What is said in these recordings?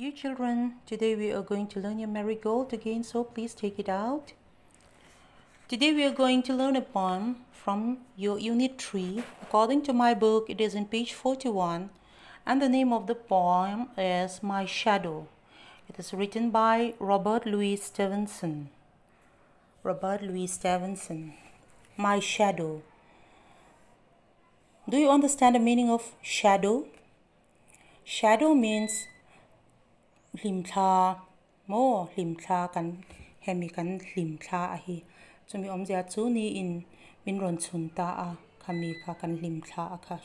You children, today we are going to learn a marigold again, so please take it out. Today we are going to learn a poem from your unit 3. According to my book, it is in page 41 and the name of the poem is My Shadow. It is written by Robert Louis Stevenson. Robert Louis Stevenson. My Shadow. Do you understand the meaning of shadow? Shadow means hlimthla maw hlimthla kan hemi kan hlimthla a hi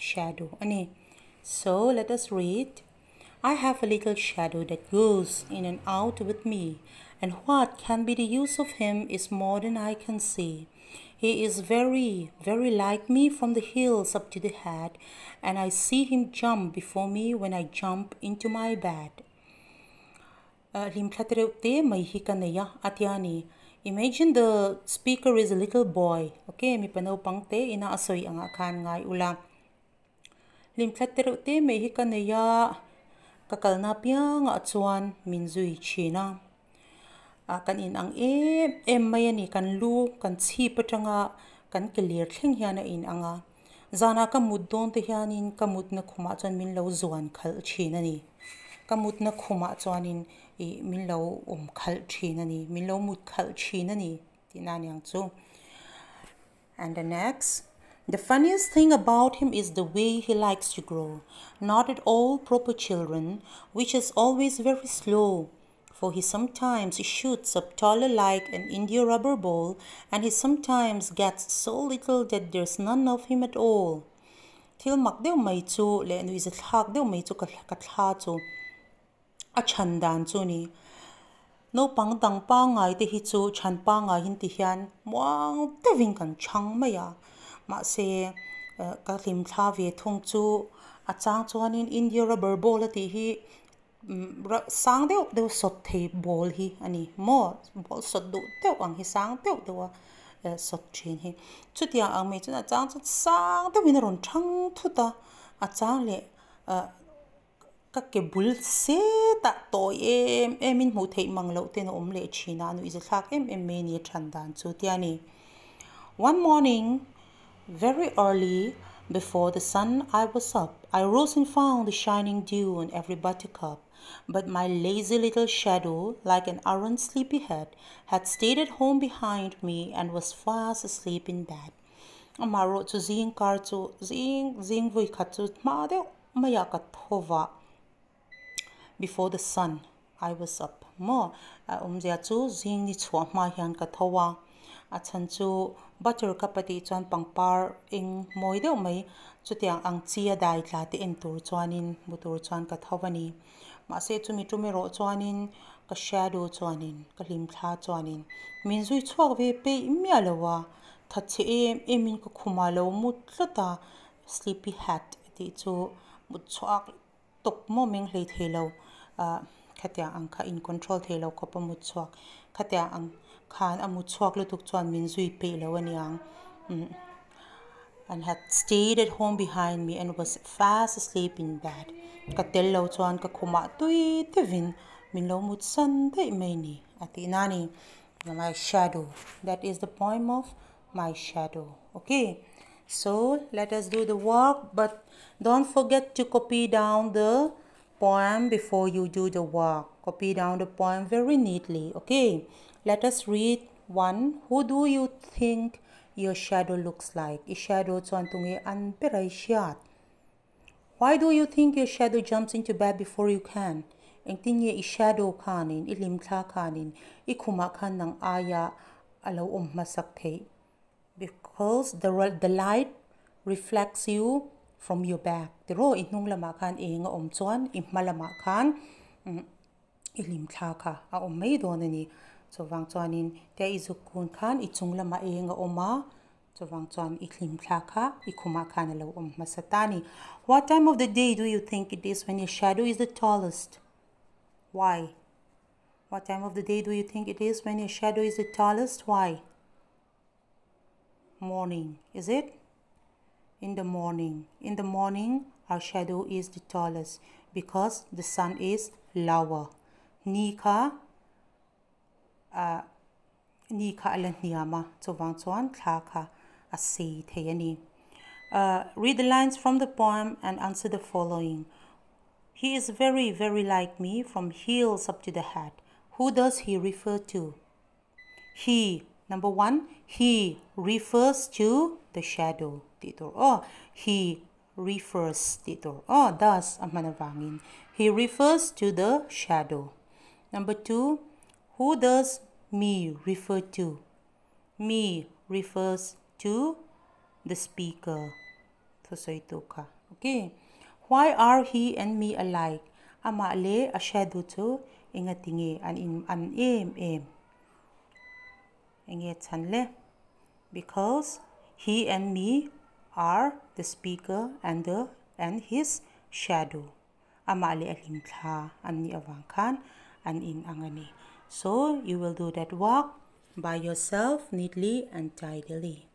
shadow ani so let us read I have a little shadow that goes in and out with me, and what can be the use of him is more than I can see. He is very, very like me from the heels up to the head, and I see him jump before me when I jump into my bed. limthatrew te mai hi kana ya athyani imagine the speaker is a little boy okay mi pano pang te ina asoi anga khan ngai ula limthatrew te mai hi kana ya kakalna piang achuan minzui china a kan in ang e em mai ani kan lu kan chi patanga kan clear thleng kamutna khuma chuanin i minlo um khal thin ani minlo mut khal thin ani tina niang chu and the next the funniest thing about him is the way he likes to grow not at all proper children which is always very slow for he sometimes shoots up taller like an india rubber ball and he sometimes gets so little that there's none of him at all Till mak deuh mai chu le nu is a thlak deuh mai chu ka ka chu a chan dan chu ni no pang dang pa ngai te hi chu chan pa nga hin ti hian mwang te wing kan chang ma ya ma se ka lim tha ve thung chu a chang chuan in india rubber ball ti hi sang de de sot the ball hi ani mo ball sot do te wang hi sang te do wa so chin hi chu ti ang me chu na chang chu sang de min ron chang thu ta a chang le kake se ta to em nu em em ni chu tiani one morning very early before the sun i was up i rose and found the shining dew on every buttercup but my lazy little shadow like an sleepy sleepyhead had stayed at home behind me and was fast asleep in bed amaro chu zing kar chu zing zing vui khat ma de maya ka thowa before the sun i was up mo um ja chu zing ni chuwa ma hian ka thowa a chan chu butter ka pati chan pangpar ing moi deu mai chutiang ang chia dai tla te en tur chuanin mutur chan ka thawani ma se chumi tumi ro chuanin ka shadow chuanin ka lim tha chuanin min zui chuak ve pe imya lawa tha che em emin ka khuma lo mutla ta sleepy hat ti chu mut chuak tok mo meng hlei thelo khatia in control thelo kho pa mu ang khan amu lutuk chuan min zui pe lo aniang and had stayed at home behind me and was fast asleep in bed ka tel lo chuan ka khuma tui te min lo mut san te mai ni ati nani my shadow that is the poem of my shadow okay so let us do the work but don't forget to copy down the poem before you do the work. Copy down the poem very neatly. Okay, let us read one. Who do you think your shadow looks like? Is shadow tuantungi shiat Why do you think your shadow jumps into bed before you can? Engtinye is shadow kanin, ilimta kanin, ikuma kan aya aya alaw ummasakte pulse the the light reflects you from your back tiro i hnung lama khan e nga om chuan i hma lama khan mm, i lim thla kha a om mai don ani chawang chuanin te i zuk kun khan i chung lama e nga oma chawang chuan i hlim thla kha i khuma khan lo om masatani what time of the day do you think it is when your shadow is the tallest why what time of the day do you think it is when your shadow is the tallest why morning, is it? In the morning. In the morning, our shadow is the tallest because the sun is lower. Nika, uh, nika alan niyama, tovang tuan tlaka, asi teyani. Uh, read the lines from the poem and answer the following. He is very, very like me from heels up to the hat. Who does he refer to? He, Number one, he refers to the shadow. Dito, oh, he refers dito. Oh, das ang manavangin. He refers to the shadow. Number two, who does me refer to? Me refers to the speaker. So, so Okay. Why are he and me alike? Ama ale asyado to ingatingi an im an im im. Enge Chanle because he and me are the speaker and the and his shadow. Amali alim tha ani avangkan an in angani. So you will do that work by yourself neatly and tidily.